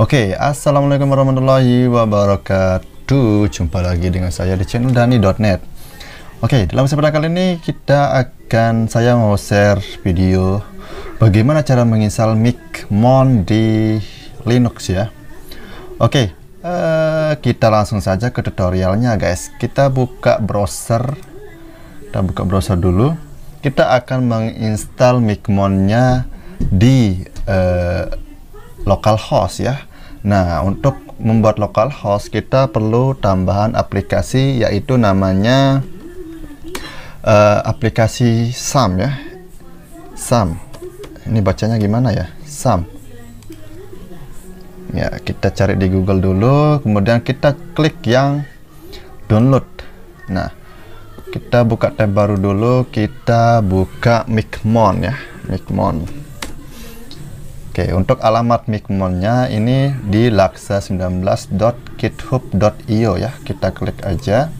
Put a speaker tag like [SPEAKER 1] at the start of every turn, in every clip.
[SPEAKER 1] Oke, okay, assalamualaikum warahmatullahi wabarakatuh. Jumpa lagi dengan saya di channel Dani.net. Oke, okay, dalam kesempatan kali ini kita akan saya mau share video bagaimana cara menginstal micmon di Linux ya. Oke, okay, uh, eh, kita langsung saja ke tutorialnya guys. Kita buka browser, kita buka browser dulu. Kita akan menginstal micmonnya di uh, eh, localhost ya Nah, untuk membuat localhost kita perlu tambahan aplikasi yaitu namanya uh, aplikasi SAM ya. SAM. Ini bacanya gimana ya? SAM. Ya, kita cari di Google dulu, kemudian kita klik yang download. Nah, kita buka tab baru dulu, kita buka Micmon ya, Micmon. Oke, okay, untuk alamat mikmonnya ini di laksa19.github.io ya. Kita klik aja.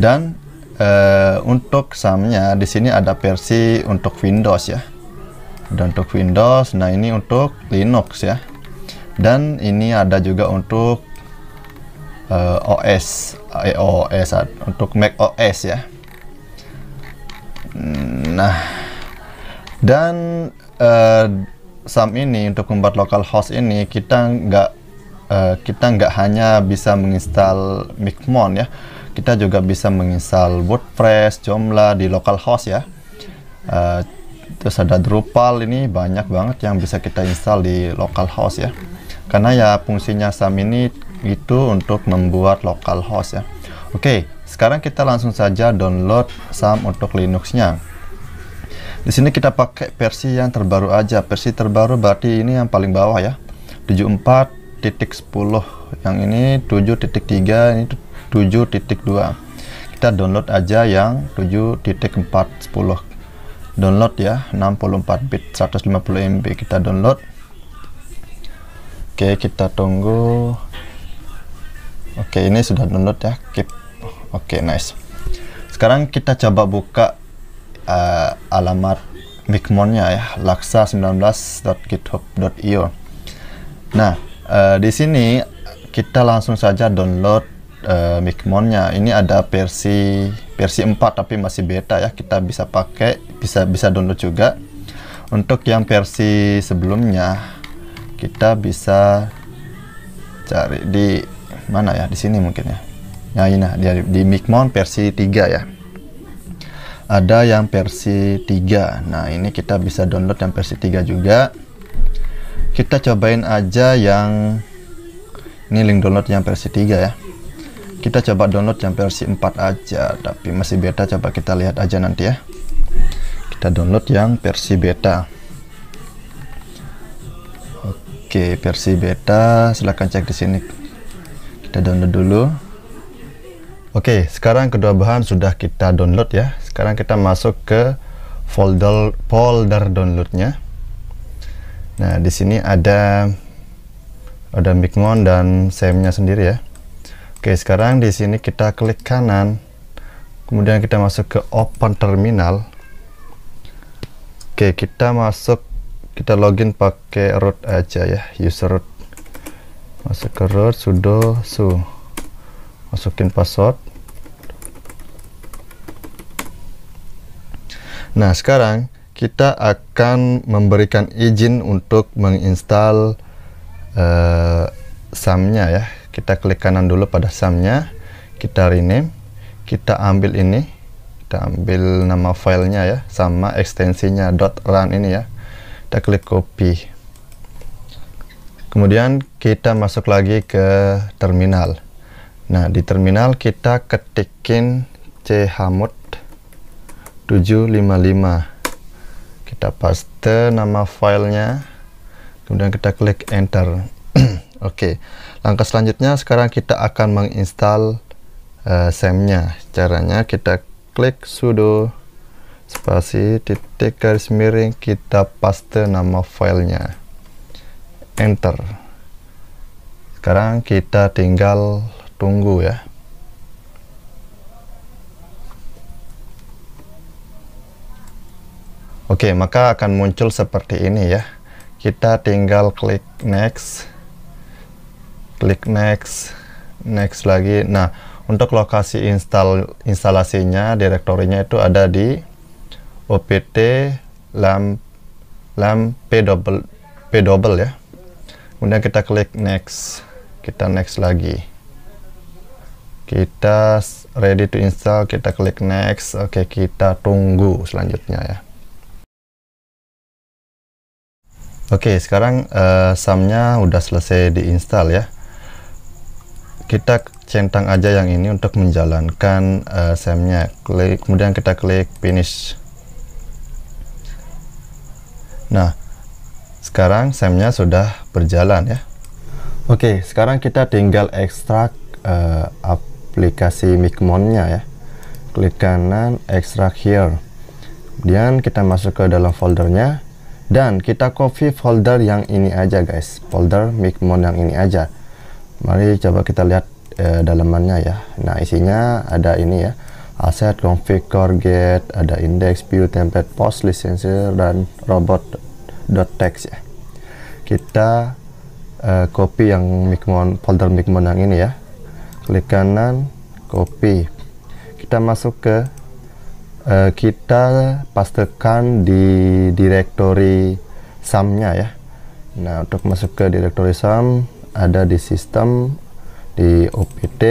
[SPEAKER 1] Dan uh, untuk samnya di sini ada versi untuk Windows ya. Dan untuk Windows, nah ini untuk Linux ya. Dan ini ada juga untuk uh, eh, OS, iOS, eh, untuk Mac OS ya. Nah, dan uh, eh, SAM ini untuk membuat local host ini kita nggak uh, kita nggak hanya bisa menginstal Micmon ya kita juga bisa menginstal WordPress, Joomla di local host ya uh, terus ada Drupal ini banyak banget yang bisa kita install di local host ya karena ya fungsinya SAM ini itu untuk membuat local host ya oke okay, sekarang kita langsung saja download SAM untuk Linuxnya di sini kita pakai versi yang terbaru aja. Versi terbaru berarti ini yang paling bawah ya. 74.10. Yang ini 7.3, ini 7.2. Kita download aja yang 7.410. Download ya, 64 bit 150 MB kita download. Oke, kita tunggu. Oke, ini sudah download ya. Keep. Oke, nice. Sekarang kita coba buka uh, alamat Micmonnya ya laksa19.github.io. Nah uh, di sini kita langsung saja download uh, Micmonnya. Ini ada versi versi 4 tapi masih beta ya. Kita bisa pakai bisa bisa download juga. Untuk yang versi sebelumnya kita bisa cari di mana ya di sini mungkin ya. Nah ini nah, di, di Micmon versi 3 ya ada yang versi 3 nah ini kita bisa download yang versi 3 juga kita cobain aja yang ini link download yang versi 3 ya kita coba download yang versi 4 aja tapi masih beta coba kita lihat aja nanti ya kita download yang versi beta oke versi beta silahkan cek di sini kita download dulu Oke, sekarang kedua bahan sudah kita download ya. Sekarang kita masuk ke folder folder downloadnya. Nah, di sini ada ada micmon dan samnya sendiri ya. Oke, sekarang di sini kita klik kanan. Kemudian kita masuk ke open terminal. Oke, kita masuk kita login pakai root aja ya, user root. Masuk ke root sudo su masukin password nah sekarang kita akan memberikan izin untuk menginstal uh, SAM-nya ya. Kita klik kanan dulu pada SAM-nya, kita rename, kita ambil ini, kita ambil nama filenya ya, sama ekstensinya .run ini ya. Kita klik copy. Kemudian kita masuk lagi ke terminal. Nah, di terminal kita ketikin chmod 755. Kita paste nama filenya. Kemudian kita klik enter. Oke. Okay. Langkah selanjutnya sekarang kita akan menginstal uh, eh, sem nya Caranya kita klik sudo spasi titik garis miring kita paste nama filenya enter sekarang kita tinggal tunggu ya oke maka akan muncul seperti ini ya kita tinggal klik next klik next next lagi nah untuk lokasi install instalasinya direktorinya itu ada di opt lamp lamp p double p double ya kemudian kita klik next kita next lagi kita ready to install kita klik next oke kita tunggu selanjutnya ya oke sekarang uh, samnya udah selesai diinstal ya kita centang aja yang ini untuk menjalankan uh, samnya klik kemudian kita klik finish nah sekarang samnya sudah berjalan ya oke sekarang kita tinggal ekstrak uh, eh, apa aplikasi micmonnya ya klik kanan extract here kemudian kita masuk ke dalam foldernya dan kita copy folder yang ini aja guys folder micmon yang ini aja mari coba kita lihat eh, dalamannya ya nah isinya ada ini ya aset config core get ada index view template post lisensi dan robot.txt ya kita eh, copy yang micmon folder micmon yang ini ya klik kanan copy kita masuk ke uh, kita pastekan di direktori samnya ya nah untuk masuk ke directory sam ada di sistem di opt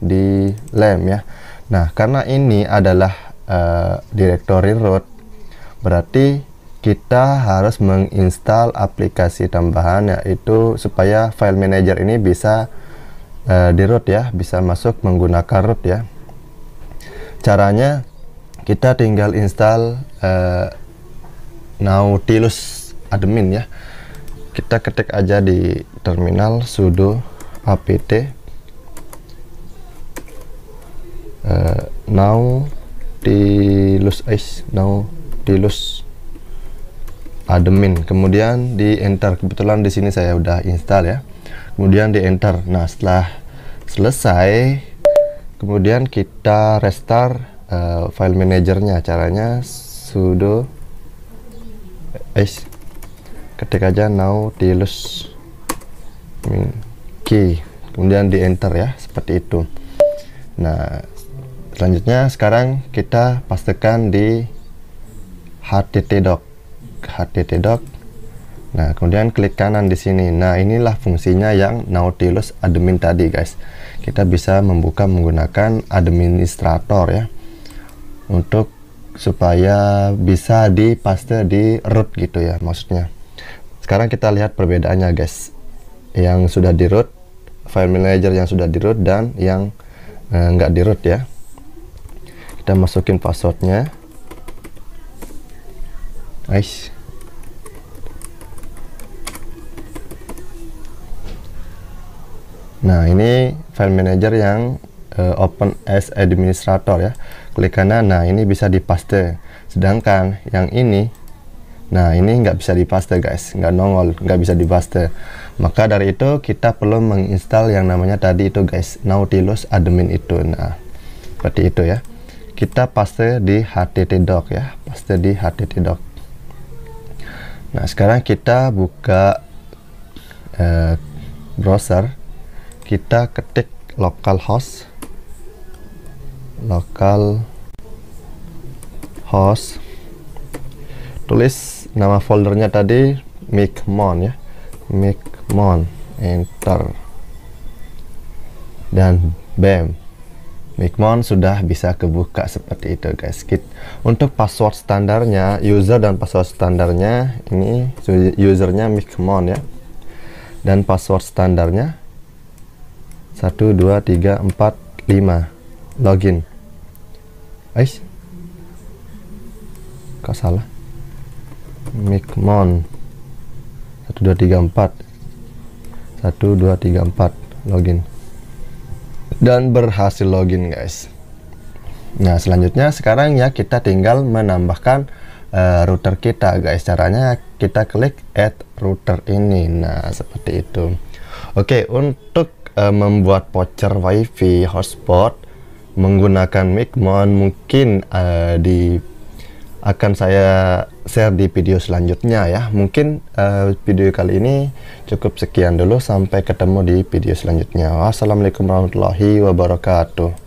[SPEAKER 1] di lem ya nah karena ini adalah uh, direktori root berarti kita harus menginstal aplikasi tambahan yaitu supaya file manager ini bisa Eh, di root ya bisa masuk menggunakan root ya caranya kita tinggal install uh, eh, nautilus admin ya kita ketik aja di terminal sudo apt uh, eh, nautilus is nautilus admin kemudian di enter kebetulan di sini saya udah install ya kemudian di enter nah setelah selesai kemudian kita restart uh, file manajernya caranya sudo s ketik aja now tilus min key kemudian di enter ya seperti itu nah selanjutnya sekarang kita pastikan di http httdoc Nah, kemudian klik kanan di sini. Nah, inilah fungsinya yang Nautilus admin tadi, guys. Kita bisa membuka menggunakan administrator ya. Untuk supaya bisa dipaste di root gitu ya maksudnya. Sekarang kita lihat perbedaannya, guys. Yang sudah di root, file manager yang sudah di root dan yang eh, nggak di root ya. Kita masukin passwordnya. Nice Nah, ini file manager yang uh, open as administrator ya. Klik kanan. Nah, ini bisa dipaste. Sedangkan yang ini Nah, ini nggak bisa dipaste guys, nggak nongol, nggak bisa dipaste. Maka dari itu kita perlu menginstal yang namanya tadi itu guys, Nautilus admin itu. Nah, seperti itu ya. Kita paste di httdoc ya, paste di httdoc. Nah, sekarang kita buka eh, browser kita ketik localhost local host tulis nama foldernya tadi micmon ya micmon enter dan bam Micmon sudah bisa kebuka seperti itu guys kit untuk password standarnya user dan password standarnya ini usernya Micmon ya dan password standarnya 1, 2, 3, 4, 5 login Eish kok salah Mikmon 1, 2, 3, 4 1, 2, 3, 4 login dan berhasil login guys nah selanjutnya sekarang ya kita tinggal menambahkan uh, router kita guys caranya kita klik add router ini nah seperti itu oke untuk uh, membuat voucher wifi hotspot menggunakan mic mohon mungkin uh, di akan saya share di video selanjutnya ya mungkin uh, video kali ini cukup sekian dulu sampai ketemu di video selanjutnya wassalamualaikum warahmatullahi wabarakatuh